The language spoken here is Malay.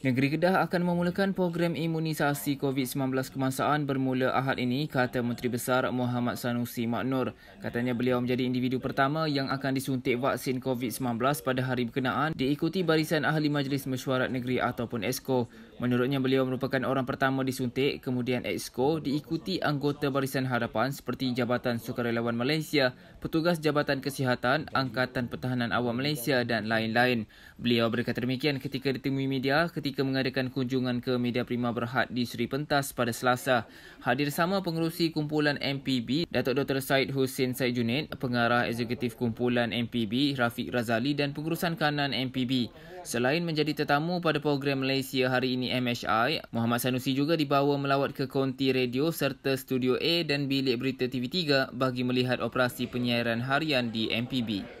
Negeri Kedah akan memulakan program imunisasi COVID-19 kemasaan bermula ahad ini, kata Menteri Besar Muhammad Sanusi Maknur. Katanya beliau menjadi individu pertama yang akan disuntik vaksin COVID-19 pada hari berkenaan diikuti barisan Ahli Majlis Mesyuarat Negeri ataupun ESKO. Menurutnya beliau merupakan orang pertama disuntik, kemudian ESKO diikuti anggota barisan hadapan seperti Jabatan Sukarelawan Malaysia, Petugas Jabatan Kesihatan, Angkatan Pertahanan Awam Malaysia dan lain-lain. Beliau berkata demikian ketika ditemui media ketika ketika mengadakan kunjungan ke Media Prima Berhad di Seri Pentas pada Selasa. Hadir sama pengerusi kumpulan MPB, Datuk Dr. Said Hussein Said Junid, pengarah eksekutif kumpulan MPB, Rafiq Razali dan pengurusan kanan MPB. Selain menjadi tetamu pada program Malaysia hari ini MHI, Muhammad Sanusi juga dibawa melawat ke konti radio serta studio A dan bilik berita TV3 bagi melihat operasi penyiaran harian di MPB.